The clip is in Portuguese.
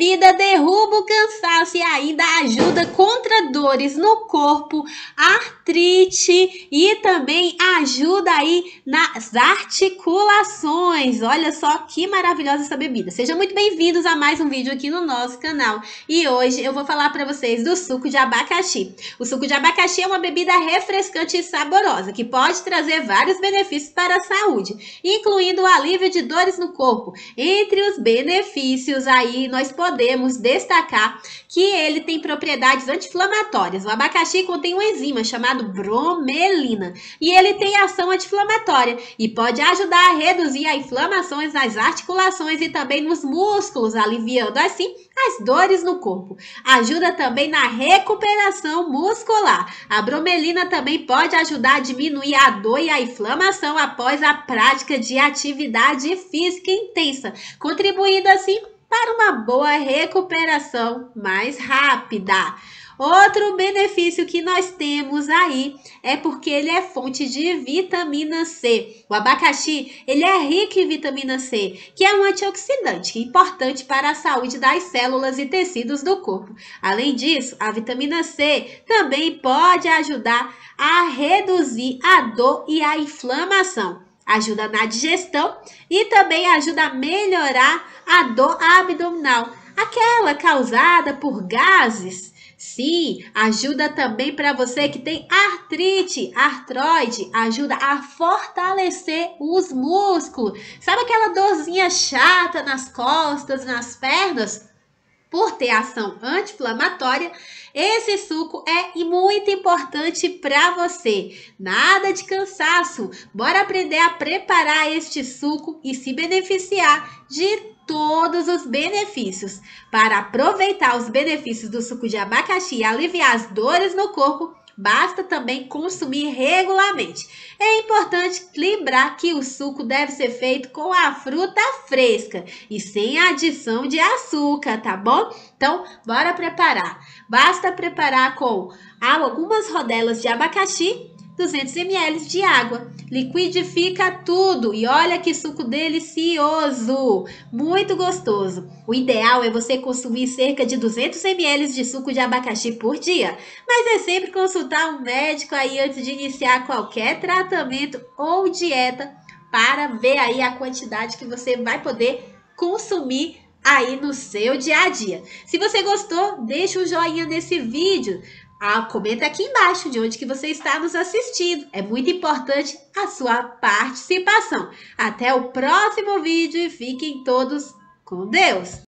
comprida derruba o cansaço e ainda ajuda contra dores no corpo, artrite e também ajuda aí nas articulações. Olha só que maravilhosa essa bebida. Sejam muito bem-vindos a mais um vídeo aqui no nosso canal. E hoje eu vou falar para vocês do suco de abacaxi. O suco de abacaxi é uma bebida refrescante e saborosa que pode trazer vários benefícios para a saúde, incluindo o alívio de dores no corpo. Entre os benefícios aí nós podemos podemos destacar que ele tem propriedades anti-inflamatórias. O abacaxi contém uma enzima chamada bromelina e ele tem ação anti-inflamatória e pode ajudar a reduzir as inflamações nas articulações e também nos músculos, aliviando assim as dores no corpo. Ajuda também na recuperação muscular. A bromelina também pode ajudar a diminuir a dor e a inflamação após a prática de atividade física intensa, contribuindo assim para uma boa recuperação mais rápida. Outro benefício que nós temos aí é porque ele é fonte de vitamina C. O abacaxi, ele é rico em vitamina C, que é um antioxidante importante para a saúde das células e tecidos do corpo. Além disso, a vitamina C também pode ajudar a reduzir a dor e a inflamação ajuda na digestão e também ajuda a melhorar a dor abdominal, aquela causada por gases. Sim, ajuda também para você que tem artrite, artroide, ajuda a fortalecer os músculos. Sabe aquela dorzinha chata nas costas, nas pernas? por ter ação anti-inflamatória, esse suco é muito importante para você. Nada de cansaço. Bora aprender a preparar este suco e se beneficiar de todos os benefícios. Para aproveitar os benefícios do suco de abacaxi e aliviar as dores no corpo, Basta também consumir regularmente. É importante lembrar que o suco deve ser feito com a fruta fresca e sem adição de açúcar, tá bom? Então, bora preparar. Basta preparar com ah, algumas rodelas de abacaxi, 200 ml de água. Liquidifica tudo e olha que suco delicioso, muito gostoso. O ideal é você consumir cerca de 200 ml de suco de abacaxi por dia, mas é sempre consultar um médico aí antes de iniciar qualquer tratamento ou dieta para ver aí a quantidade que você vai poder consumir aí no seu dia a dia. Se você gostou, deixa o um joinha nesse vídeo. Ah, comenta aqui embaixo de onde que você está nos assistindo. É muito importante a sua participação. Até o próximo vídeo e fiquem todos com Deus!